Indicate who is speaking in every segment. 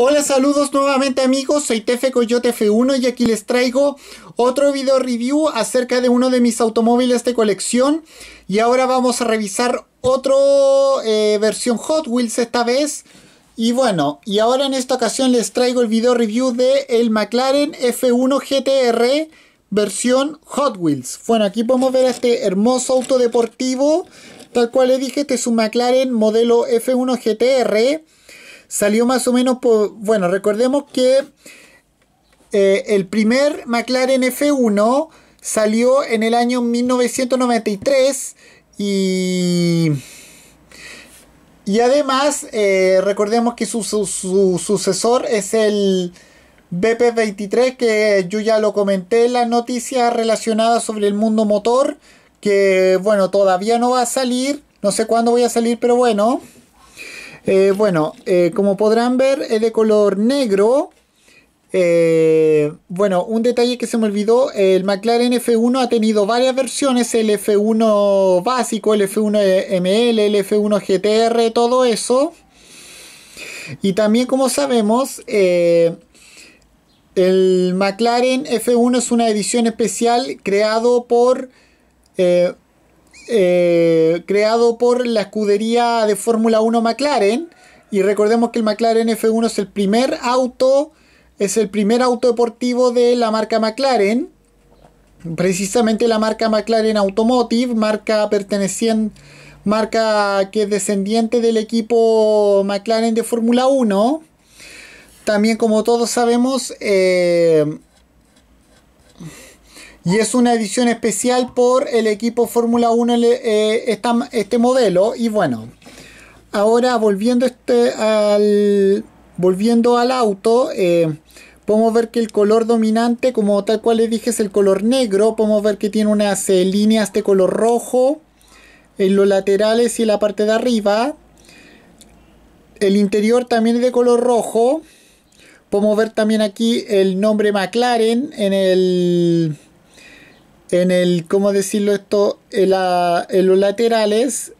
Speaker 1: Hola, saludos nuevamente amigos, soy Tefe Coyote F1 y aquí les traigo otro video review acerca de uno de mis automóviles de colección y ahora vamos a revisar otro eh, versión Hot Wheels esta vez y bueno, y ahora en esta ocasión les traigo el video review de el McLaren F1 GTR versión Hot Wheels bueno, aquí podemos ver este hermoso auto deportivo tal cual le dije, este es un McLaren modelo F1 GTR salió más o menos por... Bueno, recordemos que eh, el primer McLaren F1 salió en el año 1993 y... Y además, eh, recordemos que su, sucesor es el BP23, que yo ya lo comenté en las noticias relacionadas sobre el mundo motor, que bueno, todavía no va a salir, no sé cuándo voy a salir, pero bueno. Eh, bueno, eh, como podrán ver, es de color negro. Eh, bueno, un detalle que se me olvidó, el McLaren F1 ha tenido varias versiones, el F1 básico, el F1 ML, el F1 GTR, todo eso. Y también como sabemos, el McLaren F1 es una edición especial creado por eh, creado por la escudería de Fórmula 1 McLaren. Y recordemos que el McLaren F1 es el primer auto, es el primer auto deportivo de la marca McLaren. Precisamente la marca McLaren Automotive, marca perteneciente, marca que es descendiente del equipo McLaren de Fórmula 1. También como todos sabemos, eh, y es una edición especial por el equipo Fórmula 1 eh, este modelo y bueno ahora volviendo este al volviendo al auto eh, podemos ver que el color dominante como tal cual les dije es el color negro podemos ver que tiene unas eh, líneas de color rojo en los laterales y en la parte de arriba el interior también es de color rojo podemos ver también aquí el nombre McLaren en el en el, ¿cómo decirlo esto? En, los laterales,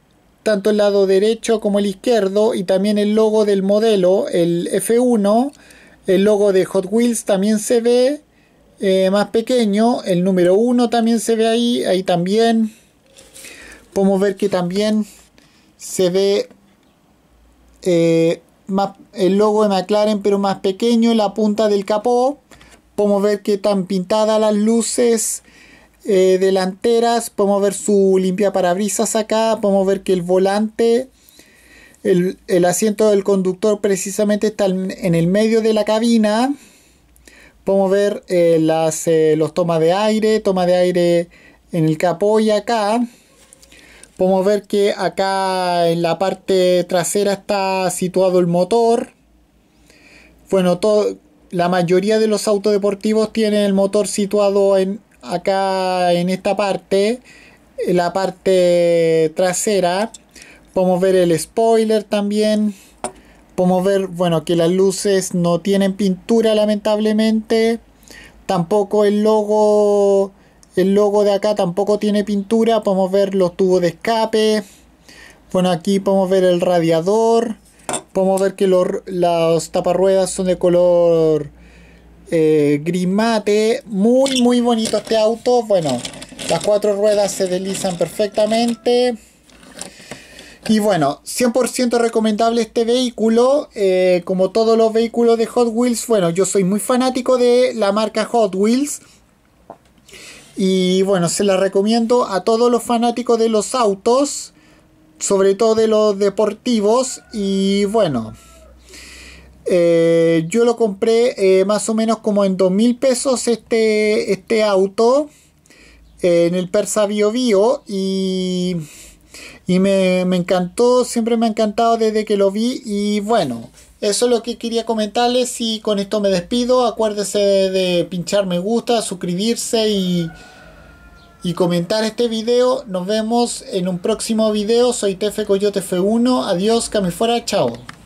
Speaker 1: tanto el lado derecho como el izquierdo, y también el logo del modelo, el F1, el logo de Hot Wheels también se ve eh, más pequeño, el número 1 también se ve ahí, ahí también. Podemos ver que también se ve eh, el logo de McLaren, pero más pequeño en la punta del capó. Podemos ver que están pintadas las luces eh, delanteras, podemos ver su limpia parabrisas acá, podemos ver que el volante, el, asiento del conductor precisamente está en el medio de la cabina. Podemos ver eh, las, eh, los tomas de aire, toma de aire en el capó y acá. Podemos ver que acá en la parte trasera está situado el motor. Bueno, la mayoría de los autos deportivos tienen el motor situado en, acá en esta parte, en la parte trasera, podemos ver el spoiler también. Podemos ver, bueno, que las luces no tienen pintura lamentablemente. Tampoco el logo, el logo de acá tampoco tiene pintura. Podemos ver los tubos de escape. Bueno, aquí podemos ver el radiador. Podemos ver que las taparruedas son de color eh, grimate. Muy, muy bonito este auto. Bueno, las cuatro ruedas se deslizan perfectamente. Y bueno, 100% recomendable este vehículo, eh, como todos los vehículos de Hot Wheels. Bueno, yo soy muy fanático de la marca Hot Wheels. Y bueno, se la recomiendo a todos los fanáticos de los autos, sobre todo de los deportivos. Y bueno. Eh, yo lo compré eh, más o menos como en 2000 mil pesos este, este auto eh, en el Persa Bio Bio y, y me, encantó, siempre me ha encantado desde que lo vi y bueno, eso es lo que quería comentarles y con esto me despido, acuérdense de pinchar me gusta, suscribirse y, comentar este video, nos vemos en un próximo video, soy Tefe Coyote F1, adiós, cami fuera, chao.